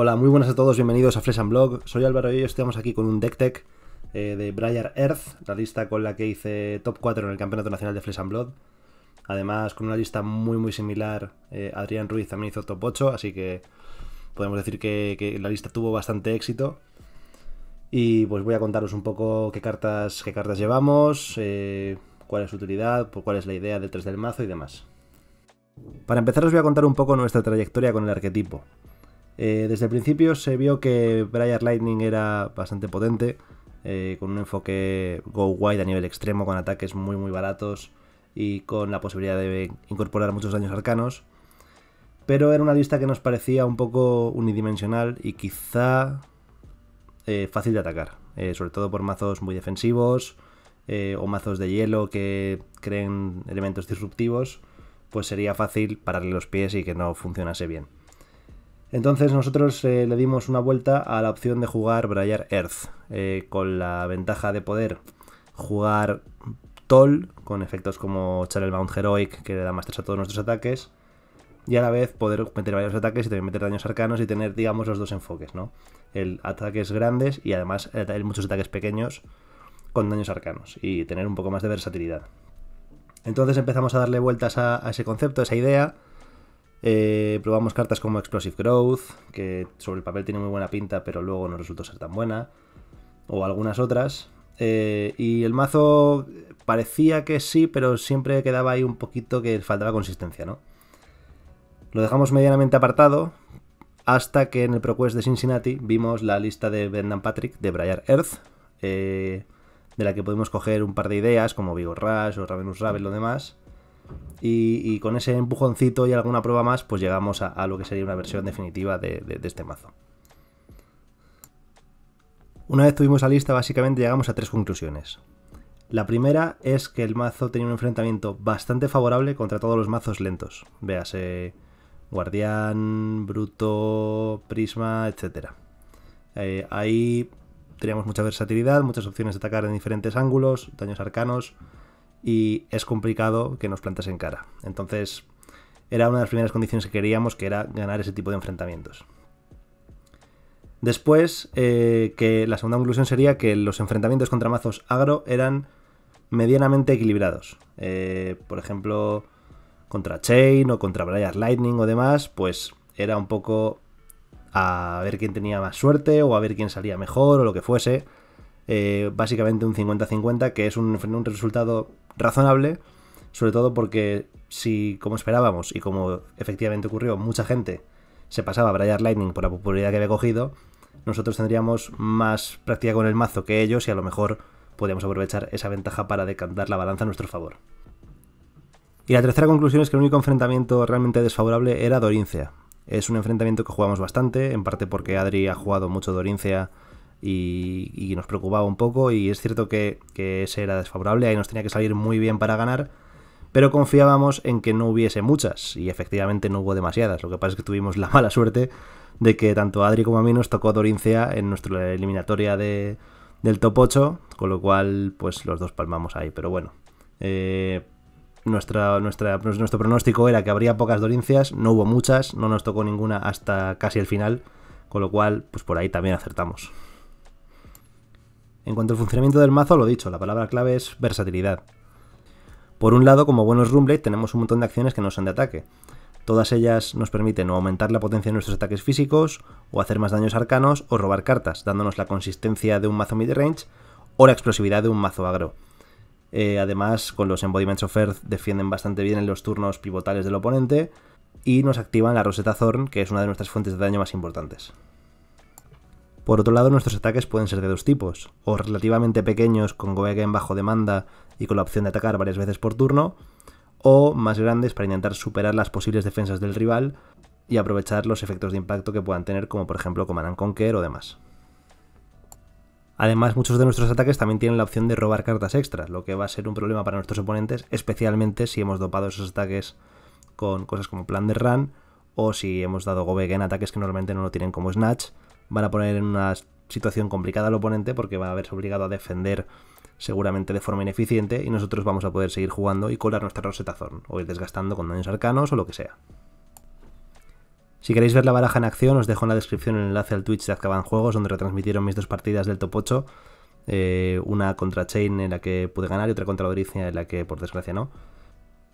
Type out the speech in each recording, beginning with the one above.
Hola, muy buenas a todos, bienvenidos a Flesh and Blog. Soy Álvaro y hoy estamos aquí con un deck tech eh, de Briar Earth, la lista con la que hice top 4 en el Campeonato Nacional de Flesh and Blood. Además, con una lista muy muy similar, eh, Adrián Ruiz también hizo top 8, así que podemos decir que, la lista tuvo bastante éxito. Y pues voy a contaros un poco qué cartas, qué cartas llevamos, eh, cuál es su utilidad, pues, cuál es la idea del 3 del mazo y demás. Para empezar os voy a contar un poco nuestra trayectoria con el arquetipo. Eh, desde el principio se vio que Briar Lightning era bastante potente, eh, con un enfoque go wide a nivel extremo, con ataques muy muy baratos y con la posibilidad de incorporar muchos daños arcanos. Pero era una lista que nos parecía un poco unidimensional y quizá eh, fácil de atacar, sobre todo por mazos muy defensivos o mazos de hielo que creen elementos disruptivos, pues sería fácil pararle los pies y que no funcionase bien. Entonces nosotros eh, le dimos una vuelta a la opción de jugar Briar Earth, eh, con la ventaja de poder jugar Toll, con efectos como Channel Mount Heroic, que le da más 3 a todos nuestros ataques, y a la vez poder meter varios ataques y también meter daños arcanos y tener, digamos, los dos enfoques, ¿no? El ataques grandes y además muchos ataques pequeños con daños arcanos y tener un poco más de versatilidad. Entonces empezamos a darle vueltas a ese concepto, a esa idea, eh, probamos cartas como Explosive Growth, que sobre el papel tiene muy buena pinta, pero luego no resultó ser tan buena. O algunas otras. Eh, y el mazo parecía que sí, pero siempre quedaba ahí un poquito que faltaba consistencia, ¿no? Lo dejamos medianamente apartado hasta que en el ProQuest de Cincinnati vimos la lista de Brendan Patrick de Briar Earth, eh, de la que pudimos coger un par de ideas como Vigor Rush o Ravenous Ravel, lo demás, y, con ese empujoncito y alguna prueba más, pues llegamos a, lo que sería una versión definitiva de, este mazo. Una vez tuvimos la lista, básicamente llegamos a tres conclusiones. La primera es que el mazo tenía un enfrentamiento bastante favorable contra todos los mazos lentos. Véase Guardián, Bruto, Prisma, etc. Eh, ahí teníamos mucha versatilidad, muchas opciones de atacar en diferentes ángulos, daños arcanos, y es complicado que nos plantes en cara. Entonces, era una de las primeras condiciones que queríamos, que era ganar ese tipo de enfrentamientos. Después, eh, que la segunda conclusión sería que los enfrentamientos contra mazos agro eran medianamente equilibrados. Eh, por ejemplo, contra Chain o contra Briar Lightning o demás, pues era un poco a ver quién tenía más suerte o a ver quién salía mejor o lo que fuese. Eh, básicamente un 50-50, que es un, un, resultado razonable, sobre todo porque si, como esperábamos y como efectivamente ocurrió, mucha gente se pasaba a Briar Lightning por la popularidad que había cogido, nosotros tendríamos más práctica con el mazo que ellos y a lo mejor podríamos aprovechar esa ventaja para decantar la balanza a nuestro favor. Y la tercera conclusión es que el único enfrentamiento realmente desfavorable era Dorincia. Es un enfrentamiento que jugamos bastante, en parte porque Adri ha jugado mucho Dorincia y, nos preocupaba un poco y es cierto que, ese era desfavorable, ahí nos tenía que salir muy bien para ganar, pero confiábamos en que no hubiese muchas y efectivamente no hubo demasiadas, lo que pasa es que tuvimos la mala suerte de que tanto Adri como a mí nos tocó Dorincia en nuestra eliminatoria de, del top 8, con lo cual pues los dos palmamos ahí, pero bueno. Eh, nuestro pronóstico era que habría pocas Dorincias, no hubo muchas, no nos tocó ninguna hasta casi el final, con lo cual, pues por ahí también acertamos. En cuanto al funcionamiento del mazo, lo dicho, la palabra clave es versatilidad. Por un lado, como buenos Rumblade, tenemos un montón de acciones que no son de ataque. Todas ellas nos permiten o aumentar la potencia de nuestros ataques físicos, o hacer más daños arcanos, o robar cartas, dándonos la consistencia de un mazo midrange o la explosividad de un mazo agro. Eh, además, con los Embodiments of Earth defienden bastante bien en los turnos pivotales del oponente y nos activan la roseta Thorn, que es una de nuestras fuentes de daño más importantes. Por otro lado, nuestros ataques pueden ser de dos tipos, o relativamente pequeños con en bajo demanda y con la opción de atacar varias veces por turno, o más grandes para intentar superar las posibles defensas del rival y aprovechar los efectos de impacto que puedan tener, como por ejemplo Command Conquer o demás. Además, muchos de nuestros ataques también tienen la opción de robar cartas extras, lo que va a ser un problema para nuestros oponentes, especialmente si hemos dopado esos ataques con cosas como plan de run o si hemos dado en ataques que normalmente no lo tienen como Snatch, van a poner en una situación complicada al oponente porque va a verse obligado a defender seguramente de forma ineficiente y nosotros vamos a poder seguir jugando y colar nuestra rosetazón, o ir desgastando con daños arcanos o lo que sea. Si queréis ver la baraja en acción os dejo en la descripción el enlace al Twitch de Azkaban Juegos donde retransmitieron mis dos partidas del top 8 eh, una contra Chain en la que pude ganar y otra contra Odoricia en la que por desgracia no.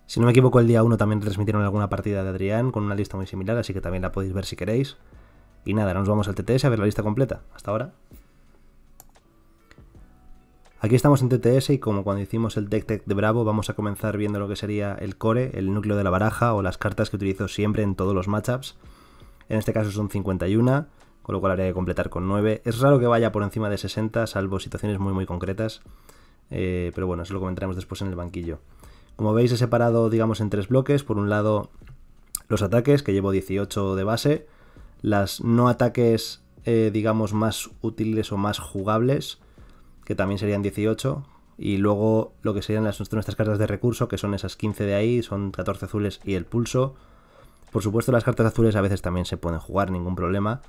Si no me equivoco, el día 1 también retransmitieron alguna partida de Adrián con una lista muy similar, así que también la podéis ver si queréis. Y nada, ahora nos vamos al TTS a ver la lista completa. Hasta ahora. Aquí estamos en TTS y como cuando hicimos el deck tech de Bravo vamos a comenzar viendo lo que sería el core, el núcleo de la baraja o las cartas que utilizo siempre en todos los matchups. En este caso son 51, con lo cual haré de completar con 9. Es raro que vaya por encima de 60, salvo situaciones muy muy concretas, eh, pero bueno, eso lo comentaremos después en el banquillo. Como veis he separado digamos en tres bloques, por un lado los ataques que llevo 18 de base, las no ataques, eh, digamos, más útiles o más jugables, que también serían 18, y luego lo que serían las, nuestras cartas de recurso, que son esas 15 de ahí, son 14 azules y el pulso. Por supuesto, las cartas azules a veces también se pueden jugar, ningún problema.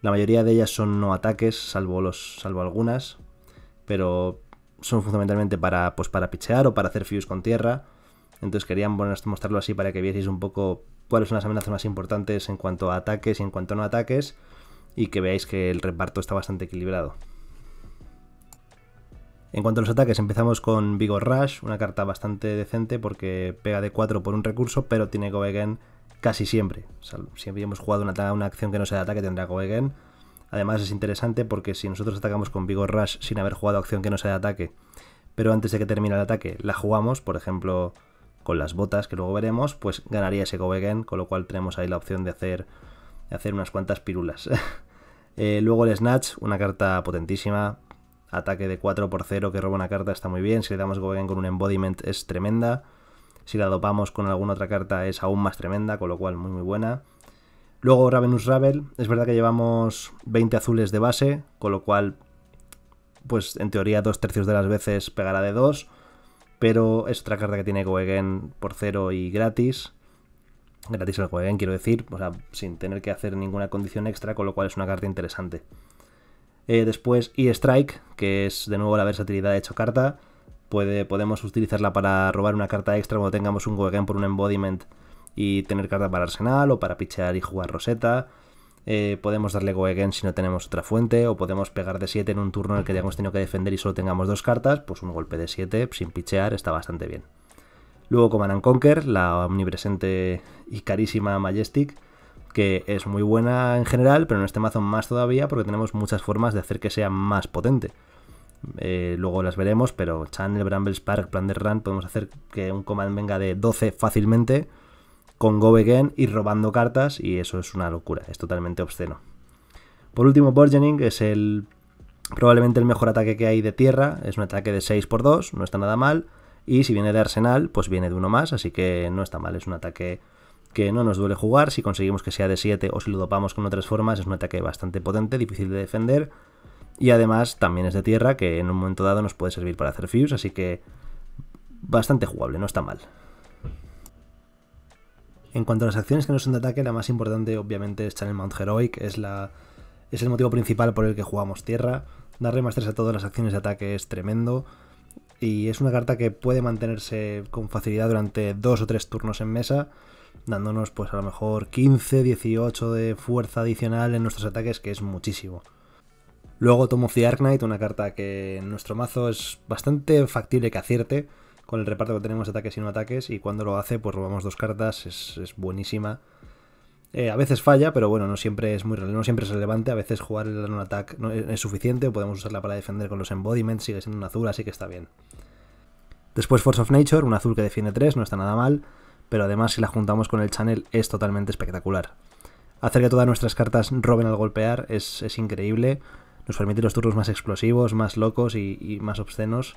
La mayoría de ellas son no ataques, salvo, los, salvo algunas, pero son fundamentalmente para, pues, para pichear o para hacer fuse con tierra. Entonces querían mostrarlo así para que vieseis un poco cuáles son las amenazas más importantes en cuanto a ataques y en cuanto a no ataques, y que veáis que el reparto está bastante equilibrado. En cuanto a los ataques, empezamos con Vigor Rush, una carta bastante decente porque pega de 4 por un recurso, pero tiene Go casi siempre. O si hemos jugado una, acción que no sea de ataque, tendrá Goegen. Además es interesante porque si nosotros atacamos con Vigor Rush sin haber jugado acción que no sea de ataque, pero antes de que termine el ataque la jugamos, por ejemplo, con las botas que luego veremos, pues ganaría ese Gobegen, con lo cual tenemos ahí la opción de hacer, hacer unas cuantas pirulas. Eh, luego el Snatch, una carta potentísima, ataque de 4 por 0 que roba una carta está muy bien, si le damos Gobegen con un Embodiment es tremenda, si la dopamos con alguna otra carta es aún más tremenda, con lo cual muy muy buena. Luego Ravenus Ravel, es verdad que llevamos 20 azules de base, con lo cual, pues en teoría dos tercios de las veces pegará de 2 pero es otra carta que tiene Goegen por cero y gratis. Gratis el Goegen, quiero decir, o sea, sin tener que hacer ninguna condición extra, con lo cual es una carta interesante. Eh, después E-Strike, que es de nuevo la versatilidad de hecho carta. Puede, podemos utilizarla para robar una carta extra cuando tengamos un Goegen por un Embodiment y tener carta para arsenal o para pichear y jugar Rosetta. Eh, podemos darle go again si no tenemos otra fuente, o podemos pegar de 7 en un turno en el que hayamos tenido que defender y solo tengamos dos cartas, pues un golpe de 7 sin pichear está bastante bien. Luego Command and Conquer, la omnipresente y carísima Majestic, que es muy buena en general, pero en este mazo más todavía porque tenemos muchas formas de hacer que sea más potente. Eh, luego las veremos, pero Channel, Bramble Spark, Plan Run, podemos hacer que un command venga de 12 fácilmente con Go y robando cartas, y eso es una locura, es totalmente obsceno. Por último, Burgeoning es el probablemente el mejor ataque que hay de tierra, es un ataque de 6x2, no está nada mal, y si viene de Arsenal, pues viene de uno más, así que no está mal, es un ataque que no nos duele jugar, si conseguimos que sea de 7 o si lo dopamos con otras formas, es un ataque bastante potente, difícil de defender, y además también es de tierra, que en un momento dado nos puede servir para hacer fuse, así que bastante jugable, no está mal. En cuanto a las acciones que no son de ataque, la más importante obviamente es Channel Mount Heroic, es, es el motivo principal por el que jugamos tierra. más tres a todas las acciones de ataque es tremendo y es una carta que puede mantenerse con facilidad durante dos o tres turnos en mesa, dándonos pues a lo mejor 15, 18 de fuerza adicional en nuestros ataques, que es muchísimo. Luego tomo of the Arknight, una carta que en nuestro mazo es bastante factible que acierte, con el reparto que tenemos ataques y no ataques, y cuando lo hace, pues robamos dos cartas, es, buenísima. Eh, a veces falla, pero bueno, no siempre es muy no siempre es relevante. A veces jugar el un attack no eh, es, suficiente, o podemos usarla para defender con los embodiments, sigue siendo un azul, así que está bien. Después Force of Nature, un azul que defiende 3, no está nada mal, pero además si la juntamos con el channel es totalmente espectacular. Hacer que todas nuestras cartas roben al golpear es, increíble, nos permite los turnos más explosivos, más locos y, más obscenos,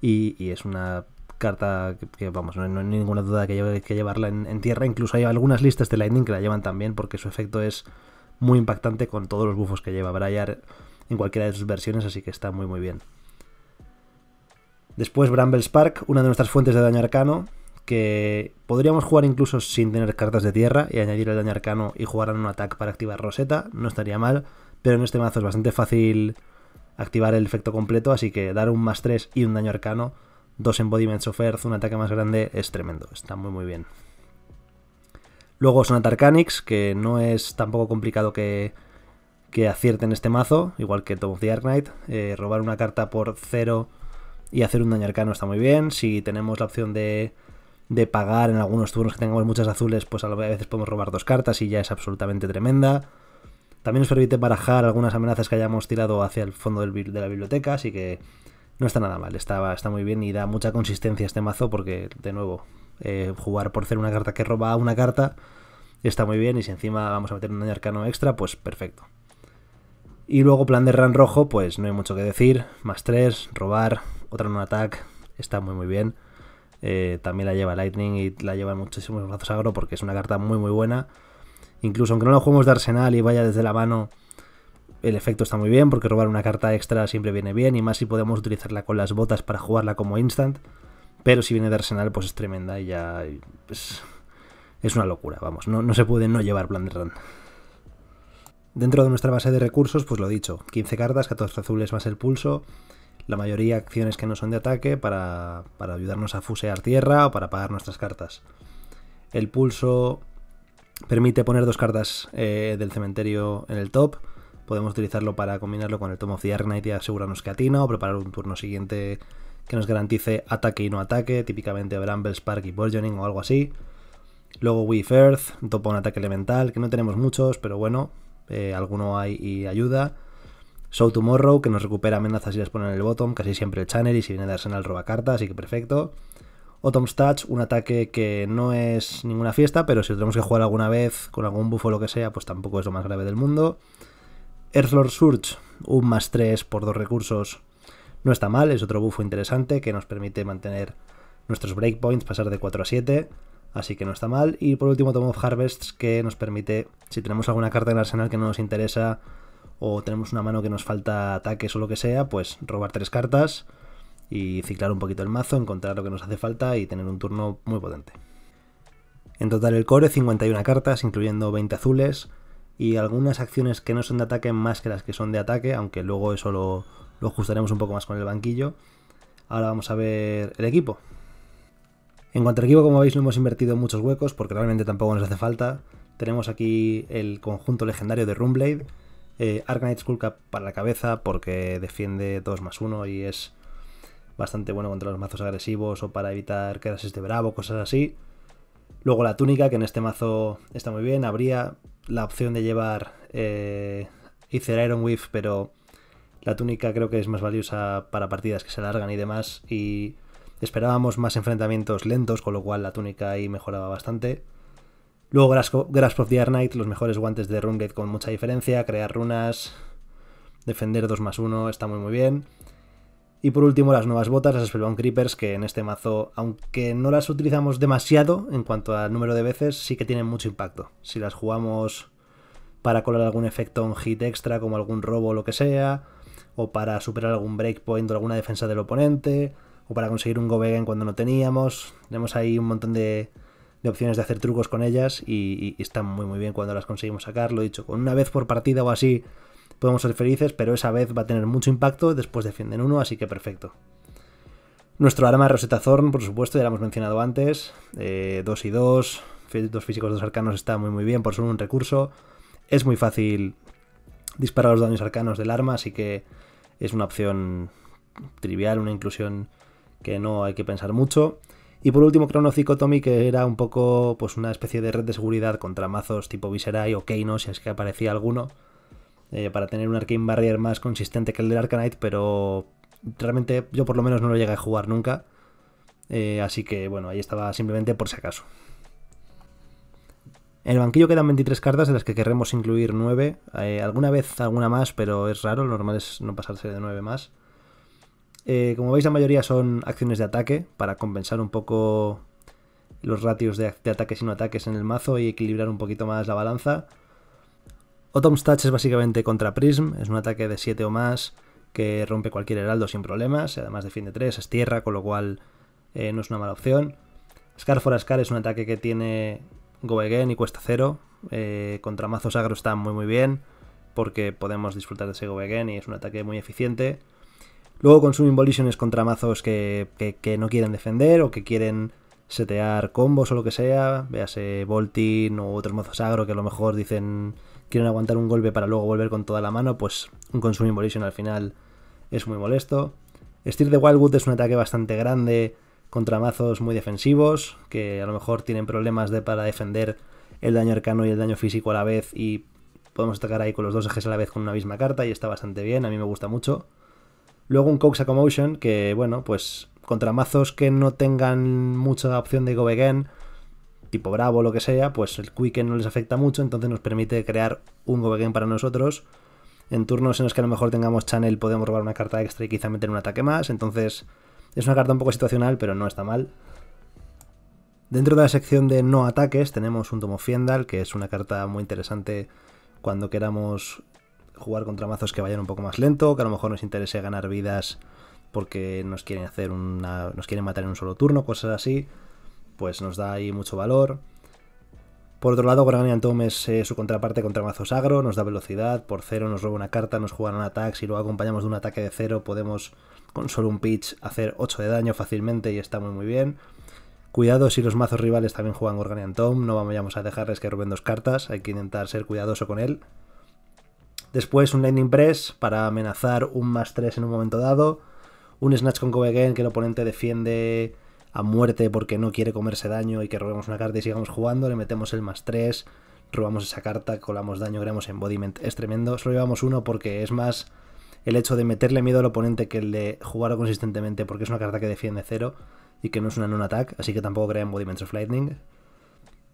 y es una carta que, vamos, no, hay ninguna duda que hay que llevarla en, tierra. Incluso hay algunas listas de Lightning que la llevan también porque su efecto es muy impactante con todos los bufos que lleva Briar en cualquiera de sus versiones, así que está muy muy bien. Después Bramble Spark, una de nuestras fuentes de daño arcano, que podríamos jugar incluso sin tener cartas de tierra y añadir el daño arcano y jugar en un ataque para activar Rosetta, no estaría mal, pero en este mazo es bastante fácil activar el efecto completo, así que dar un más 3 y un daño arcano dos embodiments of earth, un ataque más grande, es tremendo, está muy muy bien. Luego son atarcanics que no es tampoco complicado que, que acierten este mazo, igual que Tom of the Arknight. knight, eh, robar una carta por cero y hacer un daño arcano está muy bien. Si tenemos la opción de, de pagar en algunos turnos que tengamos muchas azules, pues a veces podemos robar dos cartas y ya es absolutamente tremenda. También nos permite barajar algunas amenazas que hayamos tirado hacia el fondo de la biblioteca, así que no está nada mal, está, está muy bien y da mucha consistencia este mazo porque, de nuevo, eh, jugar por hacer una carta que roba una carta está muy bien y si encima vamos a meter un daño arcano extra, pues perfecto. Y luego plan de ran rojo, pues no hay mucho que decir, más tres, robar, otra no attack, está muy muy bien. Eh, también la lleva Lightning y la lleva muchísimos brazos agro porque es una carta muy muy buena. Incluso aunque no la juguemos de arsenal y vaya desde la mano el efecto está muy bien porque robar una carta extra siempre viene bien y más si podemos utilizarla con las botas para jugarla como instant. Pero si viene de arsenal pues es tremenda y ya es, una locura, vamos, no, se puede no llevar plan de run. Dentro de nuestra base de recursos, pues lo dicho, 15 cartas, 14 azules más el pulso, la mayoría acciones que no son de ataque para, ayudarnos a fusear tierra o para pagar nuestras cartas. El pulso permite poner dos cartas eh, del cementerio en el top, podemos utilizarlo para combinarlo con el Tomo of the Arknight y asegurarnos que atina o preparar un turno siguiente que nos garantice ataque y no ataque, típicamente Bramble, Spark y Burgeoning o algo así. Luego Weave Earth, topa un ataque elemental, que no tenemos muchos, pero bueno, eh, alguno hay y ayuda. Show Tomorrow, que nos recupera amenazas y las pone en el bottom, casi siempre el channel y si viene de Arsenal roba cartas, así que perfecto. Autumn's Touch, un ataque que no es ninguna fiesta, pero si lo tenemos que jugar alguna vez con algún buff o lo que sea, pues tampoco es lo más grave del mundo. Earthlord Surge, un más 3 por dos recursos. No está mal, es otro bufo interesante que nos permite mantener nuestros breakpoints, pasar de 4 a 7, así que no está mal. Y por último, Tom of Harvests, que nos permite, si tenemos alguna carta en el arsenal que no nos interesa o tenemos una mano que nos falta ataques o lo que sea, pues robar tres cartas y ciclar un poquito el mazo, encontrar lo que nos hace falta y tener un turno muy potente. En total el core, 51 cartas, incluyendo 20 azules, y algunas acciones que no son de ataque más que las que son de ataque, aunque luego eso lo, ajustaremos un poco más con el banquillo. Ahora vamos a ver el equipo. En cuanto al equipo, como veis, no hemos invertido muchos huecos porque realmente tampoco nos hace falta. Tenemos aquí el conjunto legendario de Runblade, eh, Arcanite Skullcap para la cabeza porque defiende 2 más 1 y es bastante bueno contra los mazos agresivos o para evitar que este bravo, cosas así. Luego la túnica, que en este mazo está muy bien, habría la opción de llevar eh, Ether Iron pero la túnica creo que es más valiosa para partidas que se alargan y demás. Y esperábamos más enfrentamientos lentos, con lo cual la túnica ahí mejoraba bastante. Luego Grasp of the Arknight, los mejores guantes de Rungate con mucha diferencia, crear runas, defender 2 más 1, está muy muy bien. Y por último, las nuevas botas, las Spellbound Creepers, que en este mazo, aunque no las utilizamos demasiado en cuanto al número de veces, sí que tienen mucho impacto. Si las jugamos para colar algún efecto un hit extra, como algún robo o lo que sea, o para superar algún breakpoint o alguna defensa del oponente, o para conseguir un Govegan cuando no teníamos, tenemos ahí un montón de, opciones de hacer trucos con ellas y, están muy muy bien cuando las conseguimos sacar, lo dicho, con una vez por partida o así podemos ser felices, pero esa vez va a tener mucho impacto, después defienden uno, así que perfecto. Nuestro arma Rosetta Thorn, por supuesto, ya lo hemos mencionado antes, 2 eh, y 2, dos físicos, dos arcanos está muy muy bien por ser un recurso, es muy fácil disparar los daños arcanos del arma, así que es una opción trivial, una inclusión que no hay que pensar mucho. Y por último, Crono Psychotomy, que era un poco pues una especie de red de seguridad contra mazos tipo Viserai o Kano, si es que aparecía alguno, eh, para tener un Arcane Barrier más consistente que el del Arcanite, pero realmente yo por lo menos no lo llegué a jugar nunca. Eh, así que bueno, ahí estaba simplemente por si acaso. En el banquillo quedan 23 cartas de las que querremos incluir 9. Eh, alguna vez alguna más, pero es raro, lo normal es no pasarse de 9 más. como veis, la mayoría son acciones de ataque para compensar un poco los ratios de, de, ataques y no ataques en el mazo y equilibrar un poquito más la balanza. Otom's Touch es básicamente contra Prism, es un ataque de 7 o más que rompe cualquier heraldo sin problemas, además defiende fin 3, es tierra, con lo cual eh, no es una mala opción. Scar for Scar es un ataque que tiene Go y cuesta 0, eh, contra mazos agro está muy muy bien, porque podemos disfrutar de ese Go y es un ataque muy eficiente. Luego Consuming Volition es contra mazos que, no quieren defender o que quieren setear combos o lo que sea, véase Voltin o otros mazos agro que a lo mejor dicen quieren aguantar un golpe para luego volver con toda la mano, pues un Consuming Volition al final es muy molesto. Steel de Wildwood es un ataque bastante grande contra mazos muy defensivos, que a lo mejor tienen problemas de, para defender el daño arcano y el daño físico a la vez y podemos atacar ahí con los dos ejes a la vez con una misma carta y está bastante bien, a mí me gusta mucho. Luego un Coax Commotion, que bueno, pues contra mazos que no tengan mucha opción de Go Again, tipo Bravo o lo que sea, pues el Quicken no les afecta mucho, entonces nos permite crear un Gobegame para nosotros. En turnos en los que a lo mejor tengamos Channel podemos robar una carta extra y quizá meter un ataque más, entonces es una carta un poco situacional, pero no está mal. Dentro de la sección de no ataques tenemos un Tomo Fiendal, que es una carta muy interesante cuando queramos jugar contra mazos que vayan un poco más lento, que a lo mejor nos interese ganar vidas porque nos quieren hacer una. nos quieren matar en un solo turno, cosas así pues nos da ahí mucho valor. Por otro lado, Gorganian Tom es eh, su contraparte contra mazos agro, nos da velocidad, por cero nos roba una carta, nos juega un ataque, si lo acompañamos de un ataque de cero podemos con solo un pitch hacer 8 de daño fácilmente y está muy muy bien. Cuidado si los mazos rivales también juegan Gorganian Tom, no vamos a dejarles que roben dos cartas, hay que intentar ser cuidadoso con él. Después un Lightning Press para amenazar un más 3 en un momento dado. Un Snatch con Covegen que el oponente defiende a muerte porque no quiere comerse daño y que robemos una carta y sigamos jugando, le metemos el más 3, robamos esa carta, colamos daño, creamos embodiment, es tremendo. Solo llevamos uno porque es más el hecho de meterle miedo al oponente que el de jugarlo consistentemente porque es una carta que defiende cero y que no es una non-attack, así que tampoco crea embodiment of lightning.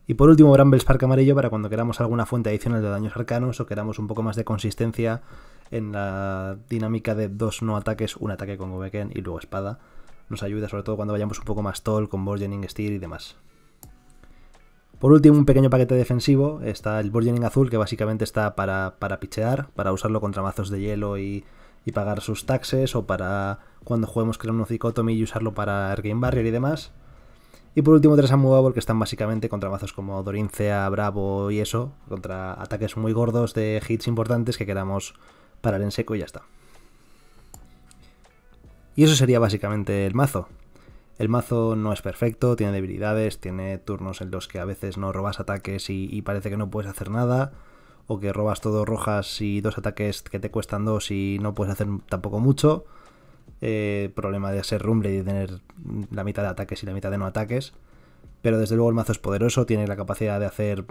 Y por último, Bramble Spark amarillo para cuando queramos alguna fuente adicional de daños arcanos o queramos un poco más de consistencia en la dinámica de dos no ataques, un ataque con Gobeken y luego espada nos ayuda, sobre todo cuando vayamos un poco más tall con Burgeoning Steel y demás. Por último, un pequeño paquete defensivo. Está el Burgeoning azul, que básicamente está para, para pichear, para usarlo contra mazos de hielo y, pagar sus taxes, o para cuando juguemos Crear un y usarlo para Game Barrier y demás. Y por último, tres Amovable, que están básicamente contra mazos como Dorincea, Bravo y eso, contra ataques muy gordos de hits importantes que queramos parar en seco y ya está. Y eso sería básicamente el mazo. El mazo no es perfecto, tiene debilidades, tiene turnos en los que a veces no robas ataques y, parece que no puedes hacer nada, o que robas todo rojas y dos ataques que te cuestan dos y no puedes hacer tampoco mucho. Eh, problema de ser rumble y de tener la mitad de ataques y la mitad de no ataques. Pero desde luego el mazo es poderoso, tiene la capacidad de hacer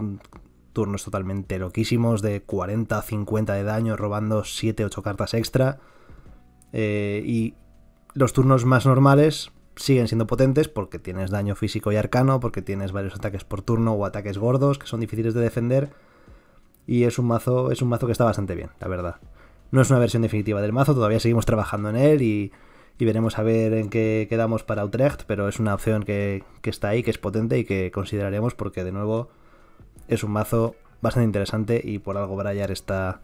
turnos totalmente loquísimos de 40 50 de daño robando 7-8 cartas extra. Eh, y los turnos más normales siguen siendo potentes porque tienes daño físico y arcano, porque tienes varios ataques por turno o ataques gordos que son difíciles de defender. Y es un mazo, es un mazo que está bastante bien, la verdad. No es una versión definitiva del mazo, todavía seguimos trabajando en él y, y veremos a ver en qué quedamos para Utrecht, pero es una opción que, está ahí, que es potente y que consideraremos porque de nuevo es un mazo bastante interesante y por algo Brayar está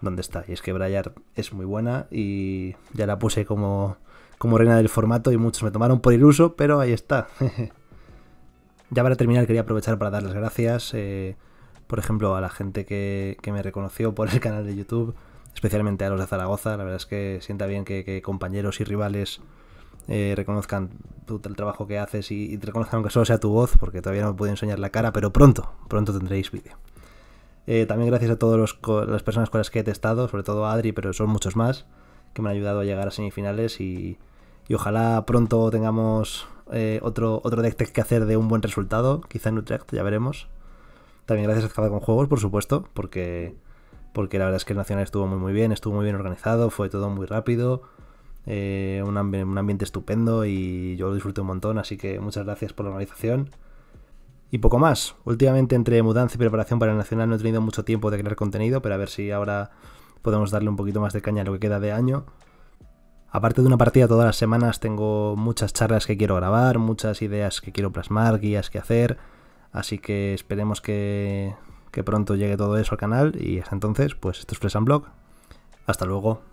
donde está. Y es que Brayar es muy buena y ya la puse como como reina del formato y muchos me tomaron por iluso, pero ahí está. ya para terminar quería aprovechar para dar las gracias, eh, por ejemplo, a la gente que, me reconoció por el canal de YouTube, especialmente a los de Zaragoza. La verdad es que sienta bien que, compañeros y rivales eh, reconozcan el trabajo que haces y, reconozcan aunque solo sea tu voz, porque todavía no me puedo enseñar la cara, pero pronto, pronto tendréis vídeo. Eh, también gracias a todas las personas con las que he testado, sobre todo a Adri, pero son muchos más, que me han ayudado a llegar a semifinales y, y ojalá pronto tengamos eh, otro, otro deck que hacer de un buen resultado, quizá en Utrecht, ya veremos. También gracias a Escada con Juegos, por supuesto, porque, porque la verdad es que el Nacional estuvo muy, muy bien, estuvo muy bien organizado, fue todo muy rápido, eh, un, un ambiente estupendo y yo lo disfruté un montón, así que muchas gracias por la organización. Y poco más. Últimamente entre mudanza y preparación para el Nacional no he tenido mucho tiempo de crear contenido, pero a ver si ahora podemos darle un poquito más de caña a lo que queda de año. Aparte de una partida todas las semanas tengo muchas charlas que quiero grabar, muchas ideas que quiero plasmar, guías que hacer, así que esperemos que, pronto llegue todo eso al canal y hasta entonces, pues esto es Fresh Blog. Hasta luego.